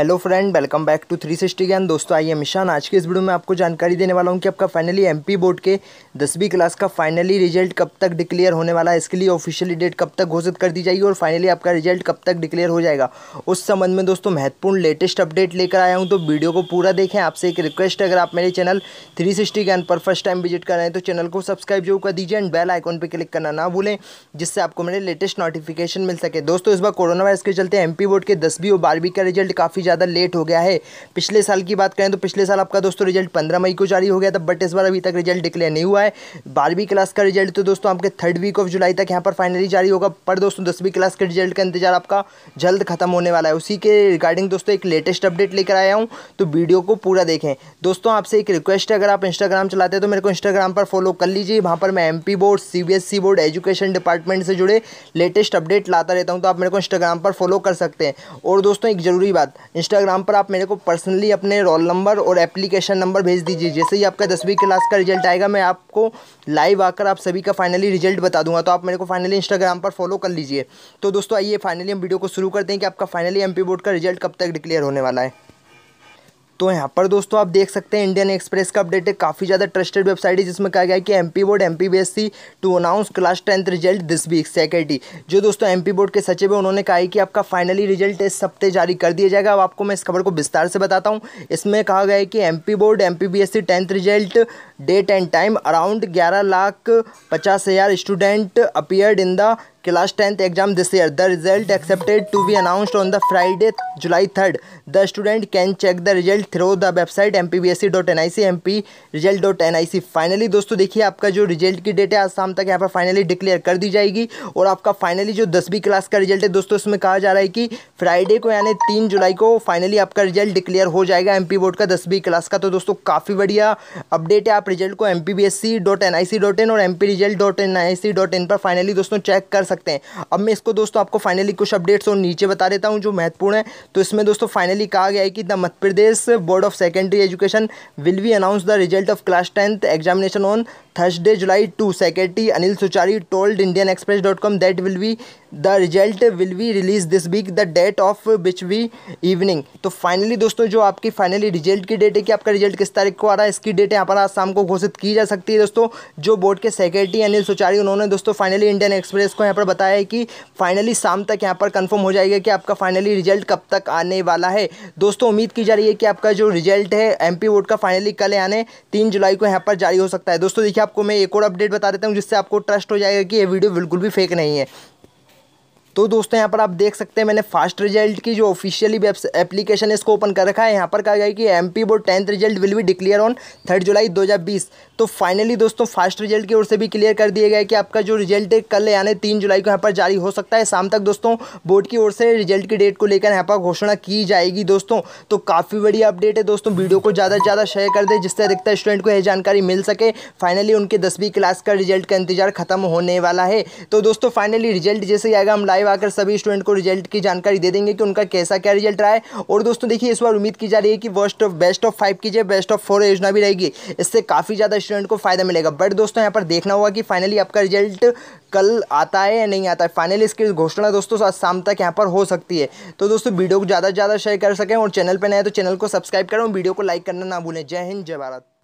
hello friend welcome back to three sixty Gyan दोस्तों आइए मिशान आज के इस वीडियो में आपको जानकारी देने वाला हूं कि आपका फाइनली एमपी बोर्ड के दसवीं क्लास का फाइनली रिजल्ट कब तक डिक्लेयर होने वाला है इसके लिए ऑफिशियली डेट कब तक घोषित कर दी जाएगी और फाइनली आपका रिजल्ट कब तक डिक्लेयर हो जाएगा उस संबंध में दोस्तों महत्वपूर्ण लेटेस्ट अपडेट लेकर आया हूँ तो वीडियो को पूरा देखें आपसे एक रिक्वेस्ट अगर आप मेरे चैनल थ्री सिक्सटी पर फर्स्ट टाइम विजिट कर रहे हैं तो चैनल को सब्सक्राइब जरूर कर दीजिए एंड बेल आइकॉन पर क्लिक करना ना भूलें जिससे आपको मेरे लेटेस्ट नोटिफिकेशन मिल सके दोस्तों इस बार कोरोना वायरस के चलते एम बोर्ड के दसवीं और बारहवीं का रिजल्ट काफ़ी ज़्यादा लेट हो गया है पिछले साल की बात करें तो पिछले साल आपका दोस्तों रिजल्ट पंद्रह मई को जारी हो गया था बट इस बार अभी तक रिजल्ट डिक्लेयर नहीं हुआ है बारहवीं क्लास का रिजल्ट तो दोस्तों आपके थर्ड वीक ऑफ जुलाई तक यहाँ पर फाइनली जारी होगा पर दोस्तों दसवीं क्लास के रिजल्ट का इंतजार आपका जल्द खत्म होने वाला है उसी के रिगार्डिंग दोस्तों एक लेटेस्ट अपडेट लेकर आया हूँ तो वीडियो को पूरा देखें दोस्तों आपसे एक रिक्वेस्ट है अगर आप इंस्टाग्राम चलाते हैं तो मेरे को इंस्टाग्राम पर फॉलो कर लीजिए वहाँ पर मैं M board C board education department से जुड़े लेटेस्ट अपडेट लाता रहता हूँ तो आप मेरे को इंस्टाग्राम पर फॉलो कर सकते हैं और दोस्तों एक ज़रूरी बात इंस्टाग्राम पर आप मेरे को पर्सनली अपने रोल नंबर और एप्लीकेशन नंबर भेज दीजिए जैसे ही आपका दसवीं क्लास का रिजल्ट आएगा मैं आपको लाइव आकर आप सभी का फाइनली रिजल्ट बता दूंगा तो आप मेरे को फाइनली इंस्टाग्राम पर फॉलो कर लीजिए तो दोस्तों आइए फाइनली हम वीडियो को शुरू करते हैं कि आपका फाइनली एम बोर्ड का रिजल्ट कब तक डिक्लेयर होने वाला है तो यहाँ पर दोस्तों आप देख सकते हैं इंडियन एक्सप्रेस का अपडेट है काफ़ी ज़्यादा ट्रस्टेड वेबसाइट है जिसमें कहा गया है कि M P board M P B S C to announce class tenth result this week सेकेंडी जो दोस्तों एम पी बोर्ड के सचिव है उन्होंने कहा है कि आपका फाइनली रिजल्ट इस हफ्ते जारी कर दिया जाएगा अब आपको मैं इस खबर को विस्तार से बताता हूँ इसमें कहा गया है कि M P board M P B S C tenth result date and time around ग्यारह लाख पचास हज़ार student appeared in the class tenth exam this year the result expected to be announced on the Friday July third the student can check the result through the website M P B S C dot N I C M P result dot N I C finally दोस्तों देखिए आपका जो result की date है आज शाम तक यहाँ पर फाइनली डिक्लेयर कर दी जाएगी और आपका फाइनली जो दसवीं क्लास का रिजल्ट है दोस्तों इसमें कहा जा रहा है कि फ्राइडे को यानी तीन जुलाई को फाइनली आपका रिजल्ट डिक्लेयर हो जाएगा एम पी बोर्ड का दसवीं क्लास का तो दोस्तों काफ़ी बढ़िया अपडेट है आप रिजल्ट को एम और एम पर फाइनली दोस्तों चेक कर सकते हैं अब मैं इसको दोस्तों आपको फाइनली कुछ अपडेट्स और नीचे बता देता हूँ जो महत्वपूर्ण है तो इसमें दोस्तों फाइनली कहा गया है कि the Madhya Pradesh board of secondary education will be announce the result of class tenth examination on Thursday July two secretary Anil Suchari told Indian Express dot com that will be the result will be release this week the date of which we evening तो finally दोस्तों जो आपकी finally result की date है कि आपका result किस तारीख को आ रहा है इसकी डेट यहाँ पर आज शाम को को घोषित की जा सकती है दोस्तों जो बोर्ड के सेक्रेटरी अनिल सुचारी उन्होंने दोस्तों फाइनली इंडियन एक्सप्रेस को यहाँ पर बताया है कि फाइनली शाम तक यहाँ पर कन्फर्म हो जाएगा कि आपका फाइनली रिजल्ट कब तक आने वाला है दोस्तों उम्मीद की जा रही है कि आपका जो रिजल्ट है एम पी का फाइनली कल यानी तीन जुलाई को यहाँ पर जारी हो सकता है दोस्तों देखिए आपको मैं एक और अपडेट बता देता हूँ जिससे आपको ट्रस्ट हो जाएगा कि ये वीडियो बिल्कुल भी फेक नहीं है तो दोस्तों यहाँ पर आप देख सकते हैं मैंने फास्ट रिजल्ट की जो ऑफिशियली वेब एप्लीकेशन है इसको ओपन कर रखा है यहाँ पर कहा गया है कि M P board tenth result will be declare on third July 2020 तो फाइनली दोस्तों फास्ट रिजल्ट की ओर से भी क्लियर कर दिया गया कि आपका जो रिजल्ट है कल यानी तीन जुलाई को यहाँ पर जारी हो सकता है शाम तक दोस्तों बोर्ड की ओर से रिजल्ट की डेट को लेकर यहाँ पर घोषणा की जाएगी दोस्तों तो काफ़ी बड़ी अपडेट है दोस्तों वीडियो को ज़्यादा से ज़्यादा शेयर कर दें जिससे अधिकतर स्टूडेंट को यह जानकारी मिल सके फाइनली उनके दसवीं क्लास का रिजल्ट का इंतजार खत्म होने वाला है तो दोस्तों फाइनली रिजल्ट जैसे आएगा हम लाइव लाइव आकर सभी स्टूडेंट को रिजल्ट की जानकारी दे देंगे कि उनका कैसा क्या रिजल्ट रहा है और दोस्तों देखिए इस बार उम्मीद की जा रही है कि worst of best of five की जगह बेस्ट ऑफ फोर योजना भी रहेगी इससे काफ़ी ज़्यादा स्टूडेंट को फायदा मिलेगा बट दोस्तों यहाँ पर देखना होगा कि फाइनली आपका रिजल्ट कल आता है या नहीं आता है फाइनली इसकी घोषणा दोस्तों आज शाम तक यहाँ पर हो सकती है तो दोस्तों वीडियो को ज़्यादा से ज़्यादा शेयर कर सकें और चैनल पर नए तो चैनल को सब्सक्राइब करें और वीडियो को लाइक करना ना भूलें जय हिंद जय भारत